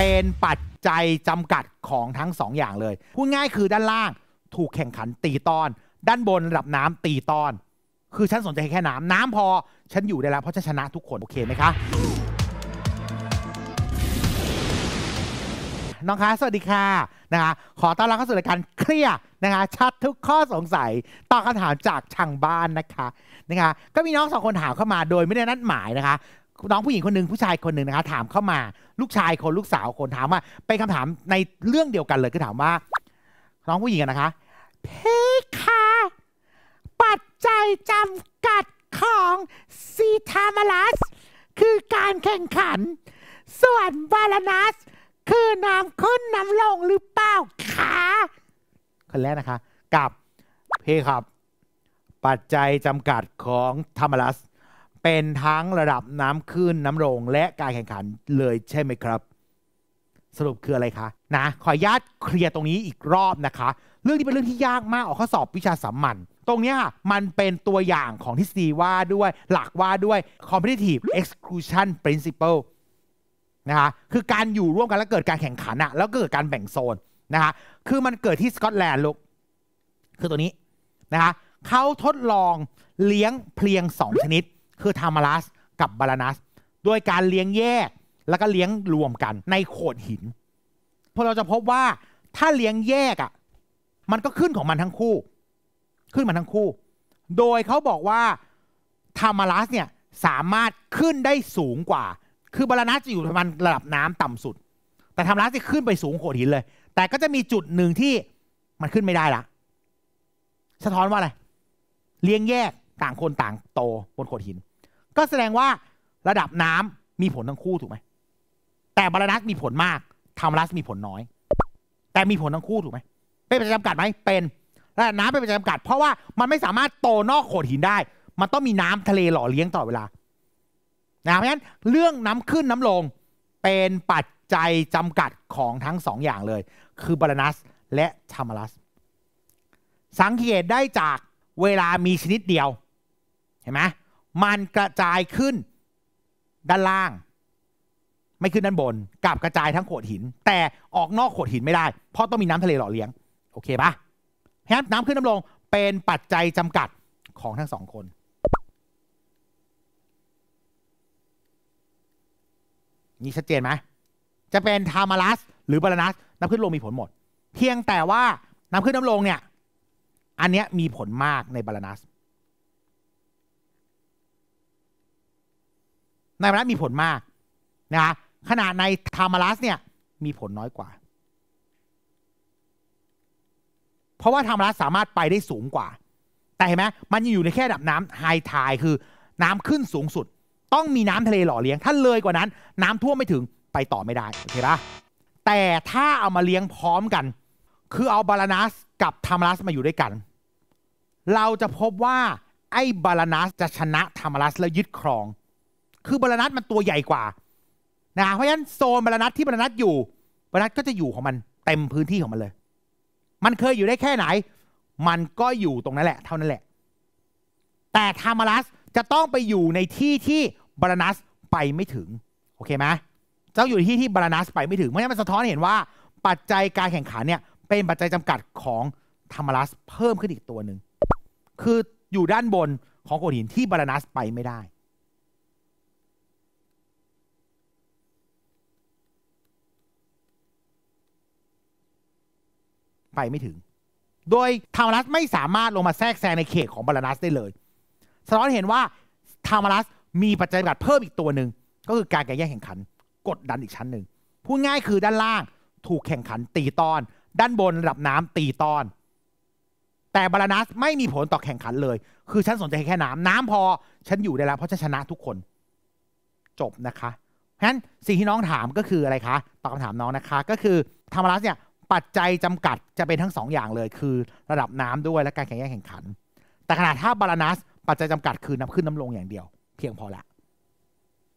เป็นปัจจัยจำกัดของทั้ง 2 อย่างเลย พูดง่ายคือด้านล่างถูกแข่งขันตีตอน ด้านบนระดับน้ำตีตอน คือฉันสนใจแค่น้ำน้ำพอฉันอยู่ได้แล้ว เพราะฉันชนะทุกคนโอเคไหมคะน้องคะสวัสดีค่ะนะคะขอต้อนรับเข้าสู่รายการเคลียร์นะคะชัดทุกข้อสงสัยตอบคำถามจากทางบ้านนะคะนะคะ ก็มีน้องสองคนถามเข้ามาโดยไม่ได้นัดหมายนะคะน้องผู้หญิงคนหนึ่งผู้ชายคนหนึ่งนะคะถามเข้ามาลูกชายคนลูกสาวคนถามว่าเป็นคำถามในเรื่องเดียวกันเลยคือถามว่าน้องผู้หญิงนะคะเพคะปัจจัยจำกัดของซีทามาลัสคือการแข่งขัน ส่วนบาลานัสคือน้ำขึ้นน้ำลงหรือเปล่าคะคนแรกนะคะกับเพครับ ปัจจัยจำกัดของทามาลัสเป็นทั้งระดับน้ำขึ้น น้ำลงและการแข่งขันเลยใช่ไหมครับ สรุปคืออะไรคะนะขออนุญาตเคลียร์ตรงนี้อีกรอบนะคะเรื่องนี้เป็นเรื่องที่ยากมาก ออกข้อสอบวิชาสามัญ ตรงนี้มันเป็นตัวอย่างของทฤษฎีว่าด้วยหลักว่าด้วย competitive exclusion principle นะคะคือการอยู่ร่วมกันแล้วเกิดการแข่งขันอะแล้วเกิดการแบ่งโซนนะคะคือมันเกิดที่สกอตแลนด์ลูกคือตัวนี้นะคะเขาทดลองเลี้ยงเพลียง 2 ชนิดคือทามารัสกับบาลานัสด้วยการเลี้ยงแยกแล้วก็เลี้ยงรวมกันในโขดหินพอเราจะพบว่าถ้าเลี้ยงแยกอะ่ะ มันก็ขึ้นของมันทั้งคู่ ขึ้นมาทั้งคู่ โดยเขาบอกว่าทามารัสเนี่ยสามารถขึ้นได้สูงกว่า คือบาลานัสจะอยู่ประมาณระดับน้ำต่ำสุด แต่ทามารัสจะขึ้นไปสูงโขดหินเลย แต่ก็จะมีจุดหนึ่งที่มันขึ้นไม่ได้ละสะท้อนว่าอะไร เลี้ยงแยกต่างคนต่างโตบนโขดหินก็แสดงว่าระดับน้ำมีผลทั้งคู่ถูกไหมแต่บารนักมีผลมากทามรัสมีผลน้อย แต่มีผลทั้งคู่ถูกไหมเป็นปัจจัยจำกัดไหมเป็นระดับน้ำเป็นปัจจัยจำกัดเพราะว่ามันไม่สามารถโตนอกโขดหินได้ มันต้องมีน้ำทะเลหล่อเลี้ยงตลอดเวลานะเพราะฉะนั้นเรื่องน้ำขึ้นน้ำลงเป็นปัจจัยจำกัดของทั้งสองอย่างเลยคือบารนัสและทามรัส สังเกตได้จากเวลามีชนิดเดียวเห็นไหมมันกระจายขึ้นด้านล่าง ไม่ขึ้นด้านบนกับกระจายทั้งโขดหิน แต่ออกนอกโขดหินไม่ได้เพราะต้องมีน้ำทะเลหล่อเลี้ยงโอเคปะเพราะน้น้ำขึ้นน้ำลงเป็นปัจจัยจำกัดของทั้งสองคน นี่ชัดเจนไหมจะเป็นทามาลัส หรือบาลานัสน้ำขึ้นลงมีผลหมด เพียงแต่ว่าน้ำขึ้นน้ำลงเนี่ย อันเนี้ยมีผลมากในบาลานัสนายมนัสมีผลมากนะขณะในยทามรัสเนี่ยมีผลน้อยกว่า เพราะว่าทามารัสสามารถไปได้สูงกว่า แต่เห็นไหมมันยังอยู่ในแค่ดับน้ำไฮทายคือ น้ำขึ้นสูงสุด ต้องมีน้ำทะเลหล่อเลี้ยง ถ้าเลยกว่านั้น น้ำท่วมไม่ถึงไปต่อไม่ได้โอเคปะแต่ถ้าเอามาเลี้ยงพร้อมกัน คือเอาบาลานัสกับทามารัสมาอยู่ด้วยกัน เราจะพบว่าไอ้บาลานัสจะชนะทามารัสและยึดครองคือบรนัตมันตัวใหญ่กว่านะเพราะฉะนั้นโซนบรนัตที่บรนัตอยู่บรนัตก็จะอยู่ของมันเต็มพื้นที่ของมันเลย มันเคยอยู่ได้แค่ไหน มันก็อยู่ตรงนั้นแหละเท่านั้นแหละ แต่ทามารัสจะต้องไปอยู่ในที่ที่บรนัสไปไม่ถึงโอเคไหมจะอยู่ที่ที่บรนัสไปไม่ถึงเพราะฉะนั้นมันสะท้อนเห็นว่าปัจจัยการแข่งขันเนี่ย เป็นปัจจัยจำกัดของธรรมรัสเพิ่มขึ้นอีกตัวหนึ่ง คืออยู่ด้านบนของโขดหินที่บาลานัสไปไม่ได้ไปไม่ถึง โดยธรรมรัสไม่สามารถลงมาแทรกแซงในเขตของบาลานัสได้เลยสะท้อนเห็นว่า ธรรมรัสมีปัจจัยบัตรเพิ่มอีกตัวหนึ่งก็คือการแก้แย่งแข่งขันกดดันอีกชั้นหนึ่งพูดง่ายคือด้านล่างถูกแข่งขันตีตอน ด้านบนระดับน้ำตีตอน แต่บาลานัสไม่มีผลต่อแข่งขันเลย คือฉันสนใจแค่น้ำน้ำพอฉันอยู่ได้แล้วเพราะฉันชนะทุกคน จบนะคะฉะนั้นสิ่งที่น้องถามก็คืออะไรคะตอบคำถามน้องนะคะ ก็คือธรรมรัสเนี่ยปัจจัยจำกัดจะเป็นทั้ง2ออย่างเลย คือระดับน้ำด้วยและการแข่งแย่งแข่งขัน แต่ขนาดถ้าบาลานัสปัจจัยจำกัดคือน้ำขึ้นน้ำลงอย่างเดียว เพียงพอละ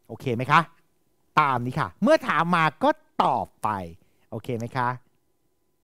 โอเคไหมคะตามนี้ค่ะ เมื่อถามมาก็ตอบไป โอเคไหมคะ